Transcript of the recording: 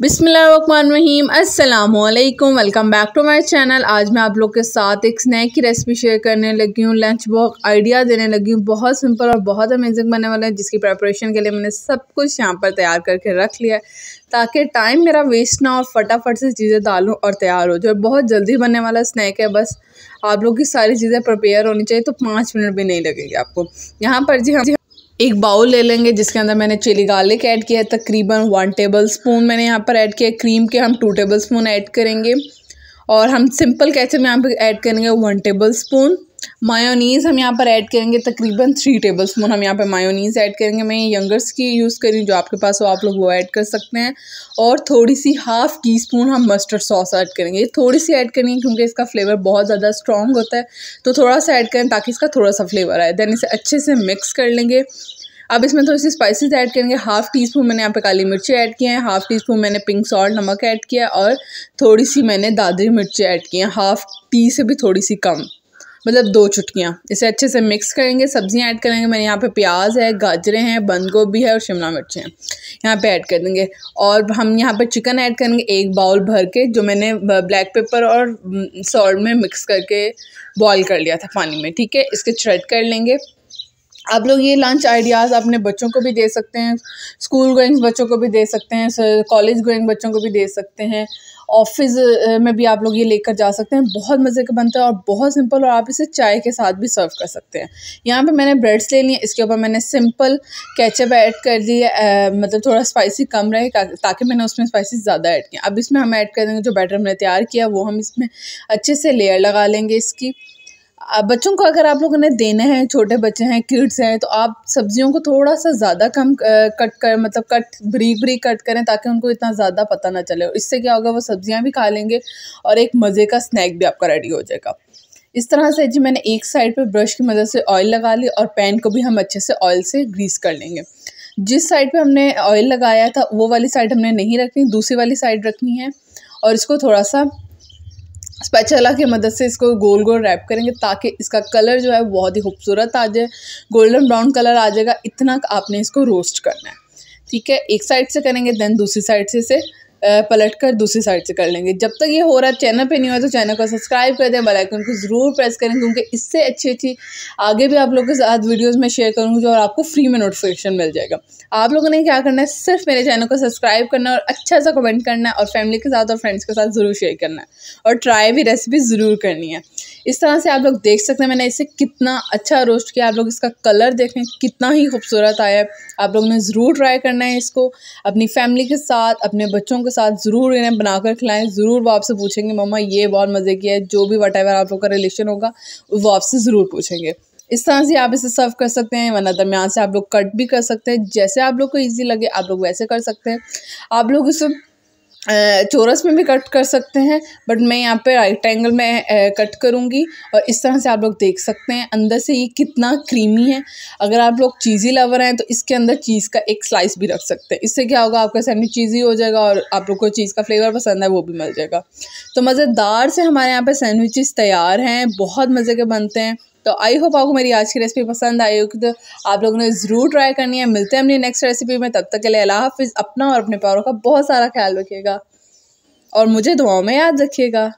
बिसमीम अल्लाम welcome back to my channel आज मैं आप लोग के साथ एक स्नैक की रेसिपी शेयर करने लगी हूँ लंच बॉक्स आइडिया देने लगी हूँ बहुत सिंपल और बहुत अमेजिंग बनने वाला है जिसकी प्रेपरेशन के लिए मैंने सब कुछ यहाँ पर तैयार करके रख लिया है ताकि टाइम मेरा वेस्ट ना हो फटाफट से चीज़ें डालूँ और तैयार हो जाए बहुत जल्दी बनने वाला स्नैक है बस आप लोग की सारी चीज़ें प्रिपेयर होनी चाहिए तो पाँच मिनट भी नहीं लगेगी आपको यहाँ पर जी हम जी एक बाउल ले लेंगे जिसके अंदर मैंने चिली गार्लिक ऐड किया है तकरीबन वन टेबल स्पून मैंने यहाँ पर ऐड किया क्रीम के हम टू टेबल स्पून ऐड करेंगे और हम सिंपल कैचअप यहाँ पर ऐड करेंगे वन टेबल स्पून मायोनीज़ हम यहाँ पर ऐड करेंगे तकरीबन थ्री टेबल स्पून हम यहाँ पर मायोनीज़ ऐड करेंगे मैं यंगर्स की यूज़ करी जो आपके पास हो आप लोग वो ऐड कर सकते हैं और थोड़ी सी हाफ़ टी स्पून हम मस्टर्ड सॉस ऐड करेंगे थोड़ी सी ऐड करनी है क्योंकि इसका फ्लेवर बहुत ज़्यादा स्ट्रॉन्ग होता है तो थोड़ा सा ऐड करें ताकि इसका थोड़ा सा फ्लेवर आए देन इसे अच्छे से मिक्स कर लेंगे अब इसमें थोड़ी सी स्पाइसेस ऐड करेंगे हाफ़ टी स्पून मैंने यहाँ पे काली मिर्ची ऐड किए हैं हाफ़ टी स्पून मैंने पिंक सॉल्ट नमक ऐड किया और थोड़ी सी मैंने दादरी मिर्ची ऐड की हैं हाफ़ टी से भी थोड़ी सी कम मतलब दो चुटकियाँ इसे अच्छे से मिक्स करेंगे सब्ज़ियाँ ऐड करेंगे मैंने यहाँ पे प्याज है गाजरें हैं बंद गोभी है और शिमला मिर्च हैं यहाँ पे ऐड कर देंगे और हम यहाँ पे चिकन ऐड करेंगे एक बाउल भर के जो मैंने ब्लैक पेपर और सॉल्ट mm, में मिक्स करके बॉईल कर लिया था पानी में ठीक है इसके श्रेड कर लेंगे आप लोग ये लंच आइडियाज़ अपने बच्चों को भी दे सकते हैं स्कूल गोइंग बच्चों को भी दे सकते हैं कॉलेज गोइंग बच्चों को भी दे सकते हैं ऑफिस uh, uh, में भी आप लोग ये लेकर जा सकते हैं बहुत मज़े का बनता है और बहुत सिंपल और आप इसे चाय के साथ भी सर्व कर सकते हैं यहाँ पे मैंने ब्रेड्स ले लिए इसके ऊपर मैंने सिंपल केचप ऐड कर दिया मतलब थोड़ा स्पाइसी कम रहे ताकि मैंने उसमें स्पाइसी ज़्यादा ऐड किया अब इसमें हम ऐड कर देंगे जो बैटर हमने तैयार किया वो हम इसमें अच्छे से लेयर लगा लेंगे इसकी बच्चों को अगर आप लोगों ने देना है छोटे बच्चे हैं किड्स हैं तो आप सब्जियों को थोड़ा सा ज़्यादा कम कट कर मतलब कट ब्रीक ब्रीक कट करें ताकि उनको इतना ज़्यादा पता ना चले इससे क्या होगा वो सब्जियां भी खा लेंगे और एक मज़े का स्नैक भी आपका रेडी हो जाएगा इस तरह से जी मैंने एक साइड पर ब्रश की मदद से ऑयल लगा ली और पैन को भी हम अच्छे से ऑयल से ग्रीस कर लेंगे जिस साइड पर हमने ऑयल लगाया था वो वाली साइड हमने नहीं रखनी दूसरी वाली साइड रखनी है और इसको थोड़ा सा स्पैचला की मदद से इसको गोल गोल रैप करेंगे ताकि इसका कलर जो है बहुत ही खूबसूरत आ जाए गोल्डन ब्राउन कलर आ जाएगा इतना आपने इसको रोस्ट करना है ठीक है एक साइड से करेंगे देन दूसरी साइड से इसे पलट कर दूसरी साइड से कर लेंगे जब तक ये हो रहा है चैनल पे नहीं हुआ तो चैनल को सब्सक्राइब कर दें बेलाइकन को ज़रूर प्रेस करें क्योंकि इससे अच्छी अच्छी आगे भी आप लोगों के साथ वीडियोज़ में शेयर करूँगी और आपको फ्री में नोटिफिकेशन मिल जाएगा आप लोगों ने क्या करना है सिर्फ मेरे चैनल को सब्सक्राइब करना है और अच्छा सा कमेंट करना है और फैमिली के साथ और फ्रेंड्स के साथ ज़रूर शेयर करना है और ट्राई भी रेसिपी ज़रूर करनी है इस तरह से आप लोग देख सकते हैं मैंने इसे कितना अच्छा रोस्ट किया आप लोग इसका कलर देखें कितना ही खूबसूरत आया है आप लोगों ने ज़रूर ट्राई करना है इसको अपनी फैमिली के साथ अपने बच्चों के साथ ज़रूर इन्हें बनाकर खिलाएं ज़रूर वो आपसे पूछेंगे मम्मा ये बहुत मज़े की है जो भी वट आप लोग का रिलेशन होगा वो आपसे ज़रूर पूछेंगे इस तरह से आप इसे सर्व कर सकते हैं वरना दरमियान से आप लोग कट भी कर सकते हैं जैसे आप लोग को ईजी लगे आप लोग वैसे कर सकते हैं आप लोग इसमें चोरस में भी कट कर सकते हैं बट मैं यहाँ पे राइट एंगल में कट करूँगी और इस तरह से आप लोग देख सकते हैं अंदर से ये कितना क्रीमी है अगर आप लोग चीज़ी लवर हैं तो इसके अंदर चीज़ का एक स्लाइस भी रख सकते हैं इससे क्या होगा आपका सैंडविच चीज़ी हो जाएगा और आप लोग को चीज़ का फ्लेवर पसंद है वो भी मिल जाएगा तो मज़ेदार से हमारे यहाँ पर सैंडविचेस तैयार हैं बहुत मज़े के बनते हैं तो आई होप आपको मेरी आज की रेसिपी पसंद आई होगी तो आप लोगों ने ज़रूर ट्राई करनी है मिलते हैं अपनी नेक्स्ट रेसिपी में तब तक के लिए अला हाफिज़ अपना और अपने प्यारों का बहुत सारा ख्याल रखिएगा और मुझे दुआओं में याद रखिएगा